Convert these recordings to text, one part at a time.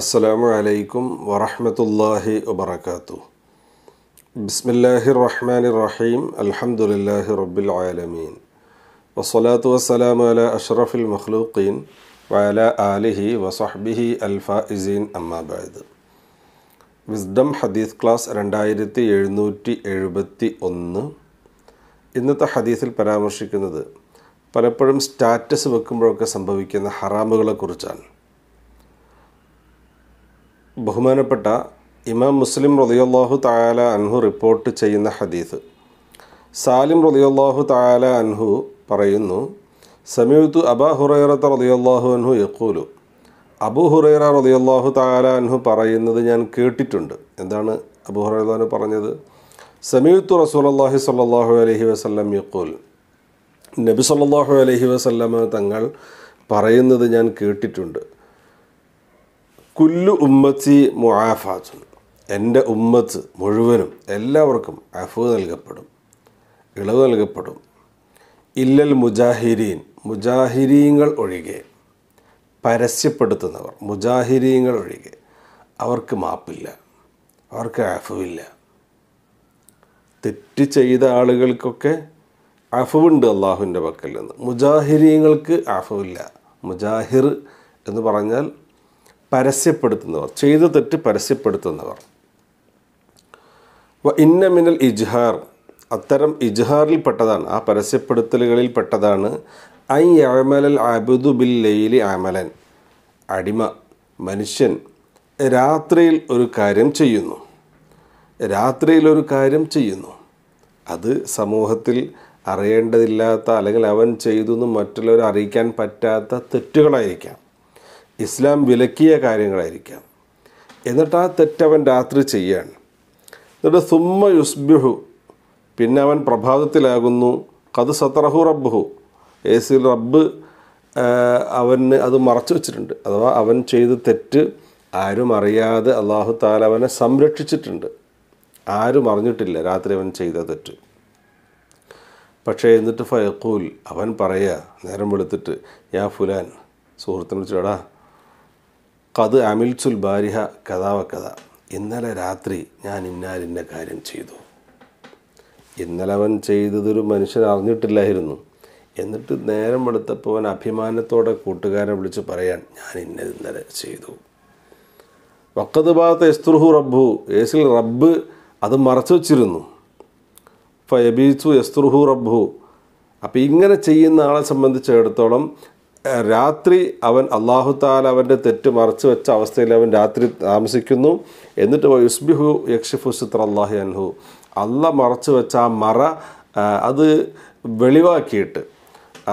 അസ്സലാമു അലൈക്കും വറഹമത്തല്ലാഹി വബർക്കാത്തു ബിസ്മില്ലാഹി റഹ്മാൻ റഹീം അൽഹംദുലില്ലാഹി റബ്ബിൽ ആലമീൻ വസ്സലാത്തു വസ്സലാമു അല അഷ്റഫിൽ മഖ്ലൂഖീൻ വഅല ആലിഹി വസഹ്ബിഹി അൽഫാഇസീൻ അമ്മാബാദ് വിസ്ഡം ഹദീസ് ക്ലാസ് രണ്ടായിരത്തി എഴുന്നൂറ്റി എഴുപത്തി ഒന്ന് ഇന്നത്തെ ഹദീസിൽ പരാമർശിക്കുന്നത് പലപ്പോഴും സ്റ്റാറ്റസ് വെക്കുമ്പോഴൊക്കെ സംഭവിക്കുന്ന ഹറാമുകളെക്കുറിച്ചാണ് ബഹുമാനപ്പെട്ട ഇമാം മുസ്ലിം റതിയല്ലാഹു തായാല അൻഹു റിപ്പോർട്ട് ചെയ്യുന്ന ഹദീസ് സാലിം റതിയല്ലാഹു തായാല അൻഹു പറയുന്നു സമീപത്തു അബാ ഹുറൈറത്ത് റതിയല്ലാഹു അൻഹു യക്കൂലു അബു ഹുറൈറ റതിയല്ലാഹു തായാല അൻഹു പറയുന്നത് ഞാൻ കേട്ടിട്ടുണ്ട് എന്താണ് അബു ഹുറൈറ പറഞ്ഞത് സമീപത്തു അള്ളാഹി സല്ലാഹു അലഹി വസ്ലം യക്കൂൽ നബി സല്ലാഹു അലഹി വസ്ലമ തങ്ങൾ പറയുന്നത് ഞാൻ കേട്ടിട്ടുണ്ട് കുല്ലു ഉമ്മത്തി മുഹാഫാത്തു എൻ്റെ ഉമ്മത്ത് മുഴുവനും എല്ലാവർക്കും അഫു നൽകപ്പെടും ഇളവ് നൽകപ്പെടും ഇല്ലൽ മുജാഹിരീൻ മുജാഹിരീങ്ങൾ ഒഴികെ പരസ്യപ്പെടുത്തുന്നവർ മുജാഹിരീങ്ങൾ ഒഴികെ അവർക്ക് മാപ്പില്ല അവർക്ക് അഫുവില്ല തെറ്റ് ചെയ്ത ആളുകൾക്കൊക്കെ അഫുവുണ്ട് അള്ളാഹുവിൻ്റെ പക്കൽ നിന്ന് മുജാഹിരീങ്ങൾക്ക് അഫുവില്ല മുജാഹിർ എന്ന് പറഞ്ഞാൽ പരസ്യപ്പെടുത്തുന്നവർ ചെയ്ത് തെറ്റ് പരസ്യപ്പെടുത്തുന്നവർ ഇന്ന മിനൽ ഇജ്ഹാർ അത്തരം ഇജ്ഹാറിൽ പെട്ടതാണ് ആ പരസ്യപ്പെടുത്തലുകളിൽ പെട്ടതാണ് ഐ അമലൽ അബുദു ബിൽ ലൈലി അമലൻ അടിമ മനുഷ്യൻ രാത്രിയിൽ ഒരു കാര്യം ചെയ്യുന്നു രാത്രിയിൽ ഒരു കാര്യം ചെയ്യുന്നു അത് സമൂഹത്തിൽ അറിയേണ്ടതില്ലാത്ത അല്ലെങ്കിൽ അവൻ ചെയ്തു എന്ന് മറ്റുള്ളവർ അറിയിക്കാൻ പറ്റാത്ത തെറ്റുകളായിരിക്കാം ഇസ്ലാം വിലക്കിയ കാര്യങ്ങളായിരിക്കാം എന്നിട്ട് ആ തെറ്റവൻ രാത്രി ചെയ്യാണ് എന്നിട്ട് സുമ്മ യുസ്ബിഹു പിന്നെ അവൻ പ്രഭാതത്തിലാകുന്നു കത് സത്രഹു റബ്ബുഹു സി റബ്ബ് അവന് അത് മറച്ചു വച്ചിട്ടുണ്ട് അഥവാ അവൻ ചെയ്ത് തെറ്റ് ആരും അറിയാതെ അള്ളാഹു താല അവനെ സംരക്ഷിച്ചിട്ടുണ്ട് ആരും അറിഞ്ഞിട്ടില്ല രാത്രി അവൻ ചെയ്ത തെറ്റ് പക്ഷേ എന്നിട്ട് ഫയക്കൂൽ അവൻ പറയുക നേരം വെളുത്തിട്ട് യാ ഫുലാൻ സുഹൃത്തിനെ വിളിച്ചിടാ കത് അമിൽസുൽ ബാരിഹ കഥാവക്കഥ ഇന്നലെ രാത്രി ഞാൻ ഇന്നാലിന്ന കാര്യം ചെയ്തു ഇന്നലെ അവൻ ചെയ്തതൊരു മനുഷ്യൻ അറിഞ്ഞിട്ടില്ലായിരുന്നു എന്നിട്ട് നേരം എടുത്തപ്പോൾ അവൻ അഭിമാനത്തോടെ കൂട്ടുകാരെ വിളിച്ച് പറയാൻ ഞാൻ ഇന്ന ഇന്നലെ ചെയ്തു വക്കത് ഭാഗത്ത് എസ്തുർഹു റബ്ബു ഏസിൽ റബ്ബ് അത് മറച്ചു വച്ചിരുന്നു ഫയബീസു എസ്തുർഹു റബ്ബു അപ്പോൾ ഇങ്ങനെ ചെയ്യുന്ന ആളെ സംബന്ധിച്ചിടത്തോളം രാത്രി അവൻ അള്ളാഹു താല അവൻ്റെ തെറ്റ് മറച്ചു വെച്ച അവസ്ഥയിൽ അവൻ രാത്രി താമസിക്കുന്നു എന്നിട്ട് യുസ്ബിഹു യക്ഷിഫു സിത്ര അള്ളാഹി അൻഹു അല്ല മറച്ചു വെച്ച ആ മറ അത് വെളിവാക്കിയിട്ട്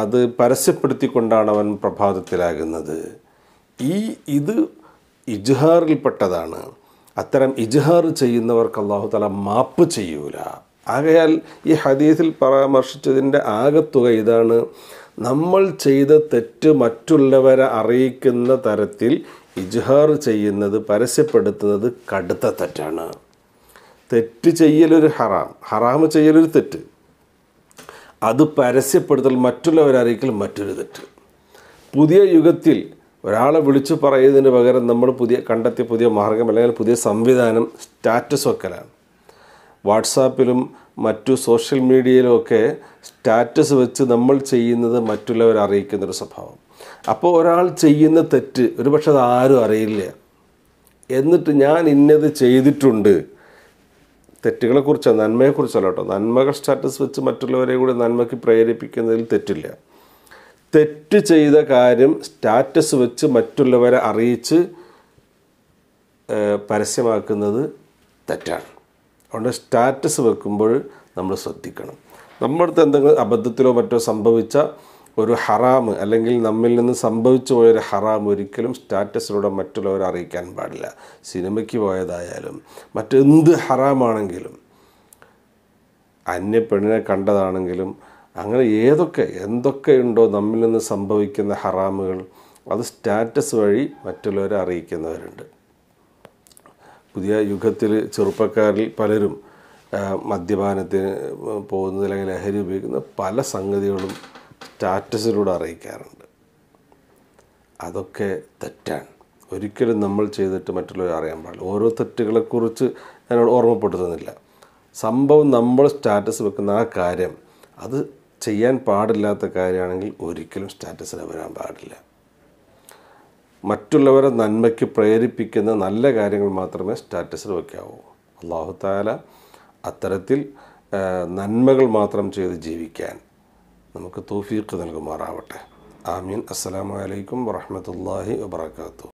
അത് പരസ്യപ്പെടുത്തിക്കൊണ്ടാണ് അവൻ പ്രഭാതത്തിലാകുന്നത് ഈ ഇത് ഇജ്ഹാറിൽപ്പെട്ടതാണ് അത്തരം ഇജ്ഹാർ ചെയ്യുന്നവർക്ക് അള്ളാഹു താല മാപ്പ് ചെയ്യൂല ആകയാൽ ഈ ഹദീസിൽ പരാമർശിച്ചതിൻ്റെ ആകത്തുക ഇതാണ് നമ്മൾ ചെയ്ത തെറ്റ് മറ്റുള്ളവരെ അറിയിക്കുന്ന തരത്തിൽ ഇജ്ഹാർ ചെയ്യുന്നത് പരസ്യപ്പെടുത്തുന്നത് കടുത്ത തെറ്റാണ് തെറ്റ് ചെയ്യലൊരു ഹറാം ഹറാമ് ചെയ്യലൊരു തെറ്റ് അത് പരസ്യപ്പെടുത്തൽ മറ്റുള്ളവരെ അറിയിക്കൽ മറ്റൊരു തെറ്റ് പുതിയ യുഗത്തിൽ ഒരാളെ വിളിച്ചു പറയുന്നതിന് പകരം നമ്മൾ പുതിയ കണ്ടെത്തിയ പുതിയ മാർഗം അല്ലെങ്കിൽ പുതിയ സംവിധാനം സ്റ്റാറ്റസ് വെക്കലാണ് വാട്സാപ്പിലും മറ്റു സോഷ്യൽ മീഡിയയിലൊക്കെ സ്റ്റാറ്റസ് വെച്ച് നമ്മൾ ചെയ്യുന്നത് മറ്റുള്ളവരെ അറിയിക്കുന്നൊരു സ്വഭാവം അപ്പോൾ ഒരാൾ ചെയ്യുന്ന തെറ്റ് ഒരുപക്ഷെ അത് ആരും അറിയില്ല എന്നിട്ട് ഞാൻ ഇന്നത് ചെയ്തിട്ടുണ്ട് തെറ്റുകളെക്കുറിച്ച് നന്മയെക്കുറിച്ചല്ല കേട്ടോ നന്മകൾ സ്റ്റാറ്റസ് വെച്ച് മറ്റുള്ളവരെ കൂടി നന്മയ്ക്ക് പ്രേരിപ്പിക്കുന്നതിൽ തെറ്റില്ല തെറ്റ് ചെയ്ത കാര്യം സ്റ്റാറ്റസ് വെച്ച് മറ്റുള്ളവരെ അറിയിച്ച് പരസ്യമാക്കുന്നത് തെറ്റാണ് അതുകൊണ്ട് സ്റ്റാറ്റസ് വെക്കുമ്പോൾ നമ്മൾ ശ്രദ്ധിക്കണം നമ്മളടുത്ത് എന്തെങ്കിലും അബദ്ധത്തിലോ മറ്റോ സംഭവിച്ച ഒരു ഹറാം അല്ലെങ്കിൽ നമ്മിൽ നിന്ന് സംഭവിച്ചു പോയൊരു ഹറാം ഒരിക്കലും സ്റ്റാറ്റസിലൂടെ മറ്റുള്ളവരെ അറിയിക്കാൻ പാടില്ല സിനിമയ്ക്ക് പോയതായാലും മറ്റെന്ത് ഹറാമാണെങ്കിലും അന്യ പെണ്ണിനെ കണ്ടതാണെങ്കിലും അങ്ങനെ ഏതൊക്കെ എന്തൊക്കെയുണ്ടോ നമ്മിൽ നിന്ന് സംഭവിക്കുന്ന ഹറാമുകൾ അത് സ്റ്റാറ്റസ് വഴി മറ്റുള്ളവരെ അറിയിക്കുന്നവരുണ്ട് പുതിയ യുഗത്തിൽ ചെറുപ്പക്കാരിൽ പലരും മദ്യപാനത്തിന് പോകുന്നത് അല്ലെങ്കിൽ ലഹരി ഉപയോഗിക്കുന്ന പല സംഗതികളും സ്റ്റാറ്റസിലൂടെ അറിയിക്കാറുണ്ട് അതൊക്കെ തെറ്റാണ് ഒരിക്കലും നമ്മൾ ചെയ്തിട്ട് മറ്റുള്ളവർ അറിയാൻ പാടില്ല ഓരോ തെറ്റുകളെക്കുറിച്ച് ഞാനോട് ഓർമ്മപ്പെടുത്തുന്നില്ല സംഭവം നമ്മൾ സ്റ്റാറ്റസ് വെക്കുന്ന ആ കാര്യം അത് ചെയ്യാൻ പാടില്ലാത്ത കാര്യമാണെങ്കിൽ ഒരിക്കലും സ്റ്റാറ്റസിന് വരാൻ പാടില്ല മറ്റുള്ളവരെ നന്മയ്ക്ക് പ്രേരിപ്പിക്കുന്ന നല്ല കാര്യങ്ങൾ മാത്രമേ സ്റ്റാറ്റസിൽ വയ്ക്കാവൂ അള്ളാഹു താല അത്തരത്തിൽ നന്മകൾ മാത്രം ചെയ്ത് ജീവിക്കാൻ നമുക്ക് തോഫീക്ക് നൽകുമാറാവട്ടെ ആമീൻ അസ്സലാമലൈക്കും വറഹമത്തല്ലാഹി വാത്തു